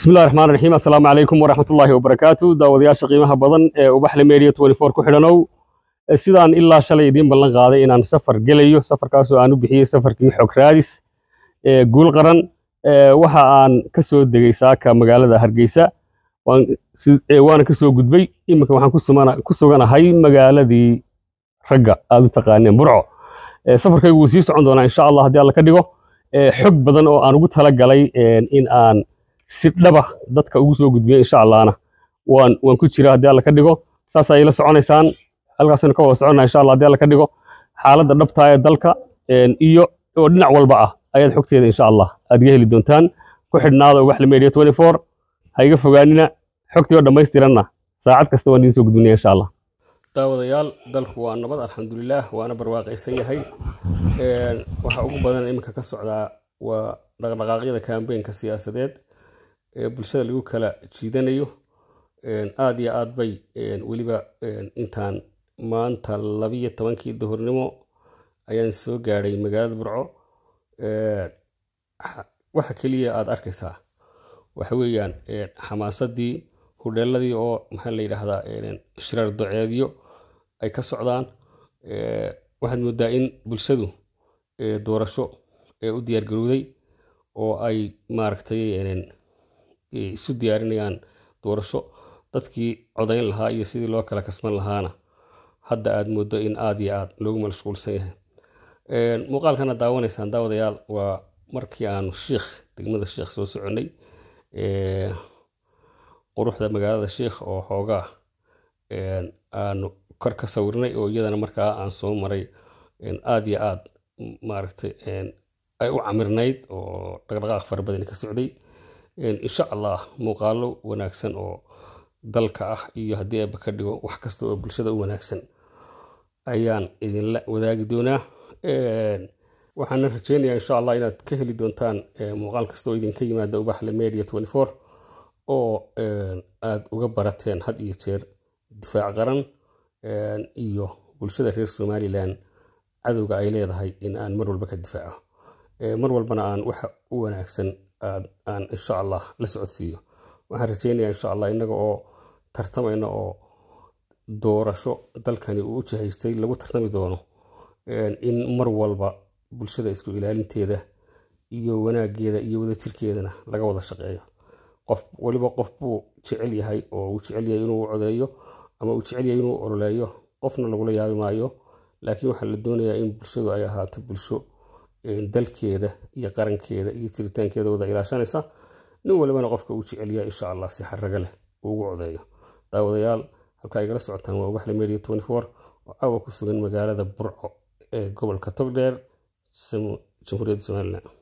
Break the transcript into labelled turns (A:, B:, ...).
A: bismillahi raxmaan raxiim assalaamu calaykum waraxmatullaahi wabarakaatu daawadayaasha qiimaha badan ee ubaxle media ku xidhanow eh, sidaan ilaa shalay idiin ballan qaaday inaan safar gelayo safarkaasoo aan u bixiyey safarkii xog raadis ee eh, guul qaran eh, waxa aan ka soo degay saaka magaalada hargeysa waana ka soo gudbay iminka waxaan ku suganahay magaaladii ragga aad u taqaaneen burco safarkaygu wuu sii socon doonaa insha allah haddii alla ka dhigo xog badan oo aan ugu tala in aan si dhaba dadka ugu soo gudbiya insha allahna waan waan ku jiraa haddii alla ka dhigo saas ay la soconaysaan halkaasaynu ka wada soconaa insha allah haddii alla ka dhigo xaaladda dhabtaa ee dalka iyo oo dhinac walba ah ayaad xogteeda insha allah aad iga heli doontaan ku xidhnaada ugaxli media twenty four ha iga fogaanina xogtii oo dhammaystiranna saacad kasta waan idiin soo gudbinaya insha allah daawadayaal dalku waa nabad alxamdulilah waana barwaaqaysan yahay waxa ugu badan iminka ka socdaa waa dhaqdhaqaaqyada kambeynka siyaasadeed ee bulshada lagu kala jiidanayo aad iyo aad bay weliba intaan maanta labiyo tobankii dahornimo ayaan soo gaaday magaalada burco waxa keliya aad arkaysaa waxa weeyaan xamaasadii hudheeladii oo maxaa la yidhaahdaa shiraar duceedyo ay ka socdaan waxaad moodaa in bulshadu doorasho u diyaargarowday oo ay maaragtay isu diyaarinayaan doorasho dadkii codayn lahaa iyo sidii loo kala kasban lahaana hadda aad moodo in aad iyo aad loogu mashquulsan yahay muuqaalkana daawanaysaan daawadayaal waa markii aanu shiikh degmada shiikh soo soconay quruxda magaalada shiikh oo xoogaa ah. aanu kor ka sawirnay oo iyadana markaa aan soo maray aad iyo aad maaragtay ay u camirnayd oo dhaqdhaqaaq fara badan ka socday insha allah muuqaalo wanaagsan oo dalka ah iyo haddii aaba ka dhigo wax kasta oo bulshada u wanaagsan ayaan idinla wadaagi doonaa waxaana rajeynayaa insha allah inaad ka heli doontaan muuqaal kasta oo idinka yimaada ubaxle media for oo aad uga barateen had iyo jeer difaac qaran iyo bulshada reer somalilan cadowga ay leedahay in aan mar walba ka difaaco mar walbana aan waxa u wanaagsan aan insha allah la socodsiiyo waxaan rajeynayaa insha allah innaga oo tartamayna oo doorasho dalkani uu u jihaystay lagu tartami doono in mar walba bulshada isku ilaalinteeda iyo wanaageeda iyo wadajirkeedana laga wada shaqeeyo qof weliba qof buu jecel yahay oo uu jecel yahay inuu codeeyo ama uu jecel yahay inuu ololeeyo qofna lagula yaabi maayo laakiin waxaa la doonayaa in bulshadu ay ahaato bulsho dalkeeda iyo qarankeeda iyo jiritaankeeda wada ilaashanaysa nin walibana qofka u jecelyaa insha allah si xaraga leh ugu codeeyo daawadayaal halkaa igala socotaan waa waxla media twenty four oo caawa ku sugan magaalada burco ee gobolka togdheer jamhuuriyadda somalilan